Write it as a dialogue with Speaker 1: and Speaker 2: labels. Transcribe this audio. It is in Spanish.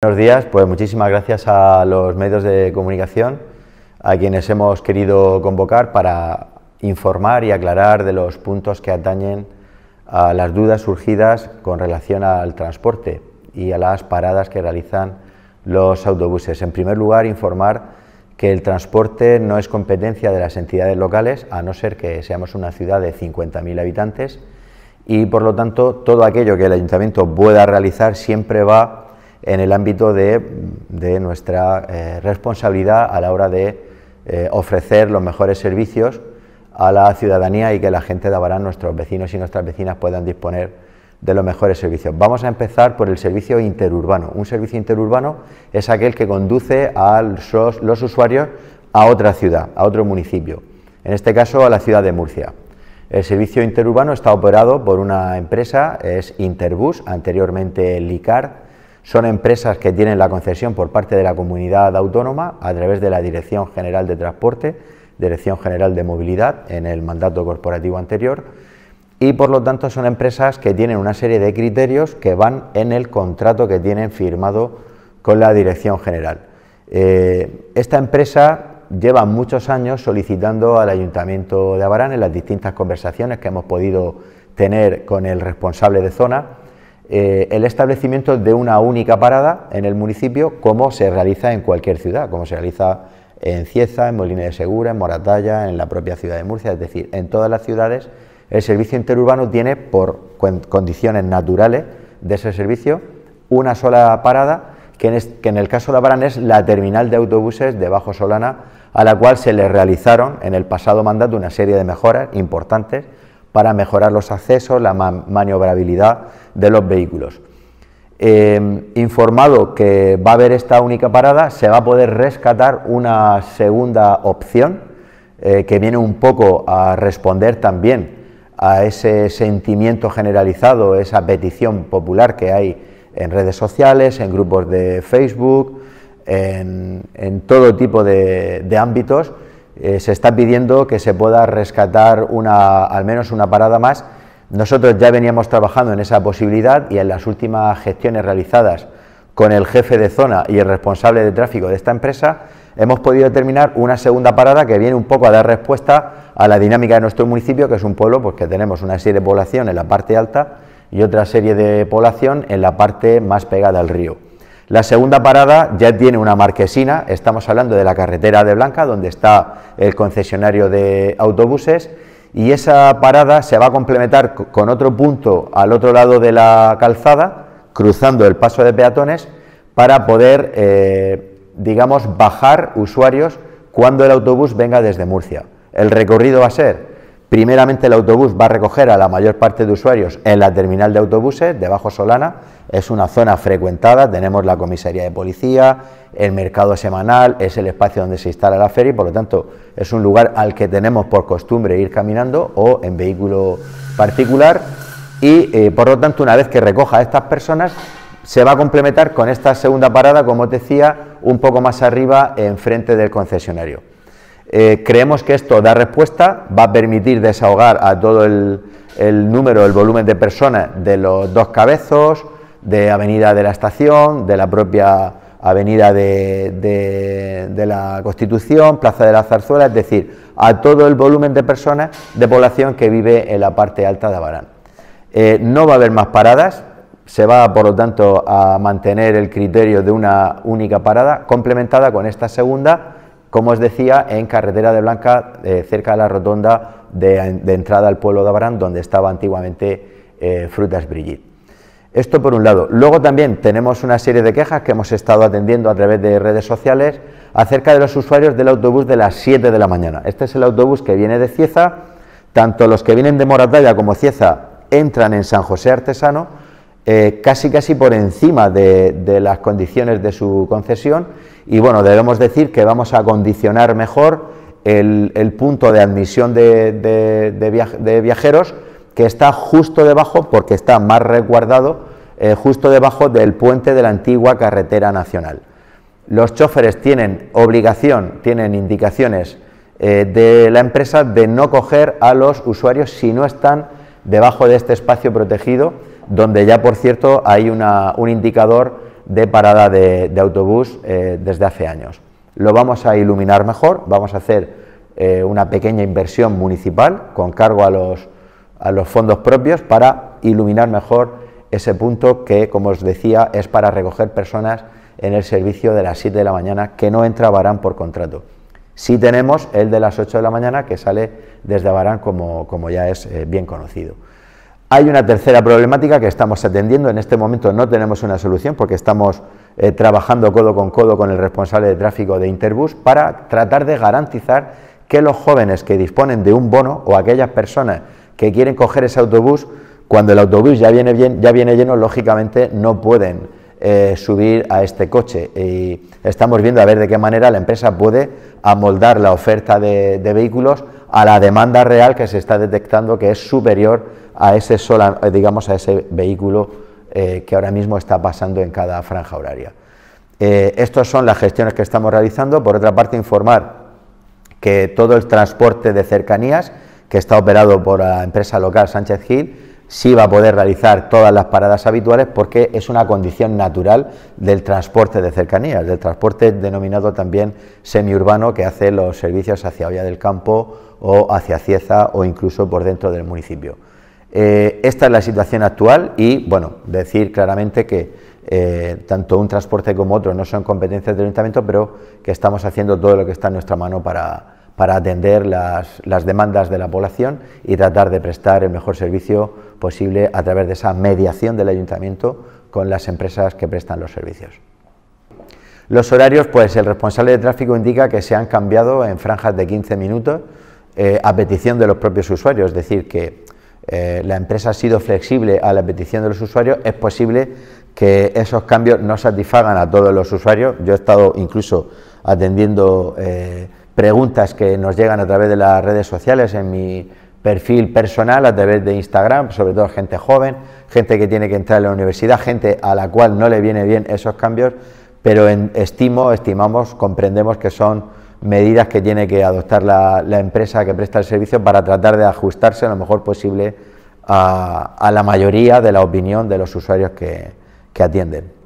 Speaker 1: Buenos días, pues muchísimas gracias a los medios de comunicación a quienes hemos querido convocar para informar y aclarar de los puntos que atañen a las dudas surgidas con relación al transporte y a las paradas que realizan los autobuses. En primer lugar, informar que el transporte no es competencia de las entidades locales, a no ser que seamos una ciudad de 50.000 habitantes, y por lo tanto todo aquello que el ayuntamiento pueda realizar siempre va en el ámbito de, nuestra eh, responsabilidad a la hora de eh, ofrecer los mejores servicios a la ciudadanía y que la gente de Abarán, nuestros vecinos y nuestras vecinas puedan disponer de los mejores servicios. Vamos a empezar por el servicio interurbano. Un servicio interurbano es aquel que conduce a los, usuarios a otra ciudad, a otro municipio, en este caso a la ciudad de Murcia. El servicio interurbano está operado por una empresa, es Interbus, anteriormente LICAR, son empresas que tienen la concesión por parte de la comunidad autónoma a través de la Dirección General de Transporte, Dirección General de Movilidad en el mandato corporativo anterior y por lo tanto son empresas que tienen una serie de criterios que van en el contrato que tienen firmado con la Dirección General. Eh, esta empresa lleva muchos años solicitando al Ayuntamiento de Abarán en las distintas conversaciones que hemos podido tener con el responsable de zona eh, el establecimiento de una única parada en el municipio, como se realiza en cualquier ciudad, como se realiza en Cieza, en Molina de Segura, en Moratalla, en la propia ciudad de Murcia, es decir, en todas las ciudades el servicio interurbano tiene por condiciones naturales de ese servicio una sola parada, que en, el caso de Abarán es la terminal de autobuses de Bajo Solana, a la cual se le realizaron en el pasado mandato una serie de mejoras importantes para mejorar los accesos, la maniobrabilidad de los vehículos. Em, informado que va a haber esta única parada, se va a poder rescatar una segunda opción eh, que viene un poco a responder también a ese sentimiento generalizado, esa petición popular que hay en redes sociales, en grupos de Facebook, en, todo tipo de ámbitos eh, se está pidiendo que se pueda rescatar una, al menos una parada más. Nosotros ya veníamos trabajando en esa posibilidad y en las últimas gestiones realizadas con el jefe de zona y el responsable de tráfico de esta empresa, hemos podido determinar una segunda parada que viene un poco a dar respuesta a la dinámica de nuestro municipio, que es un pueblo porque que tenemos una serie de población en la parte alta y otra serie de población en la parte más pegada al río. La segunda parada ya tiene una marquesina, estamos hablando de la carretera de Blanca, donde está el concesionario de autobuses, y esa parada se va a complementar con otro punto al otro lado de la calzada, cruzando el paso de peatones, para poder, eh, digamos, bajar usuarios cuando el autobús venga desde Murcia. El recorrido va a ser Primeramente el autobús va a recoger a la mayor parte de usuarios en la terminal de autobuses de Bajo Solana es una zona frecuentada, tenemos la comisaría de policía, el mercado semanal, es el espacio donde se instala la feria por lo tanto es un lugar al que tenemos por costumbre ir caminando o en vehículo particular y eh, por lo tanto una vez que recoja a estas personas se va a complementar con esta segunda parada, como os decía, un poco más arriba enfrente del concesionario. Eh, creemos que esto da respuesta, va a permitir desahogar a todo el, el número, el volumen de personas de los dos cabezos, de Avenida de la Estación, de la propia Avenida de, la Constitución, Plaza de la Zarzuela, es decir, a todo el volumen de personas, de población que vive en la parte alta de Abarán. Eh, no va a haber más paradas, se va, por lo tanto, a mantener el criterio de una única parada, complementada con esta segunda, como os decía, en Carretera de Blanca, eh, cerca de la rotonda de, entrada al pueblo de Abarán, donde estaba antiguamente eh, Frutas Brigitte. Esto por un lado. Luego también tenemos una serie de quejas que hemos estado atendiendo a través de redes sociales acerca de los usuarios del autobús de las 7 de la mañana. Este es el autobús que viene de Cieza. Tanto los que vienen de Moratalla como Cieza entran en San José Artesano eh, casi casi por encima de, las condiciones de su concesión. Y bueno, debemos decir que vamos a condicionar mejor el, punto de admisión de, de, viajeros que está justo debajo porque está más resguardado eh, justo debajo del puente de la antigua carretera nacional. Los choferes tienen obligación, tienen indicaciones eh, de la empresa de no coger a los usuarios si no están debajo de este espacio protegido, donde ya por cierto hay un indicador de parada de, autobús eh, desde hace años. Lo vamos a iluminar mejor, vamos a hacer una pequeña inversión municipal con cargo a los, a los fondos propios para iluminar mejor ese punto que, como os decía, es para recoger personas en el servicio de las 7 de la mañana que no entra Barán por contrato. Sí tenemos el de las 8 de la mañana que sale desde Barán, como, ya es eh, bien conocido. Hay una tercera problemática que estamos atendiendo. En este momento no tenemos una solución porque estamos eh, trabajando codo con codo con el responsable de tráfico de Interbus para tratar de garantizar que los jóvenes que disponen de un bono o aquellas personas que quieren coger ese autobús cuando el autobús ya viene, bien, ya viene lleno, lógicamente no pueden eh, subir a este coche. Y estamos viendo a ver de qué manera la empresa puede amoldar la oferta de, vehículos a la demanda real que se está detectando que es superior a ese eh, digamos a ese vehículo eh, que ahora mismo está pasando en cada franja horaria. estas son las gestiones que estamos realizando. Por otra parte, informar que todo el transporte de cercanías que está operado por la empresa local Sánchez Gil sí va a poder realizar todas las paradas habituales porque es una condición natural del transporte de cercanías, del transporte denominado también semiurbano que hace los servicios hacia Olla del Campo o hacia Cieza o incluso por dentro del municipio. Eh, esta es la situación actual y, bueno, decir claramente que eh, tanto un transporte como otro no son competencias del ayuntamiento, pero que estamos haciendo todo lo que está en nuestra mano para, para atender las, demandas de la población y tratar de prestar el mejor servicio posible a través de esa mediación del ayuntamiento con las empresas que prestan los servicios. Los horarios, pues el responsable de tráfico indica que se han cambiado en franjas de 15 minutos eh, a petición de los propios usuarios, es decir, que eh, la empresa ha sido flexible a la petición de los usuarios, es posible que esos cambios no satisfagan a todos los usuarios. Yo he estado incluso atendiendo... Eh, preguntas que nos llegan a través de las redes sociales, en mi perfil personal, a través de Instagram, sobre todo gente joven, gente que tiene que entrar a la universidad, gente a la cual no le viene bien esos cambios, pero estimo, estimamos, comprendemos que son medidas que tiene que adoptar la, empresa que presta el servicio para tratar de ajustarse lo mejor posible a, la mayoría de la opinión de los usuarios que atienden.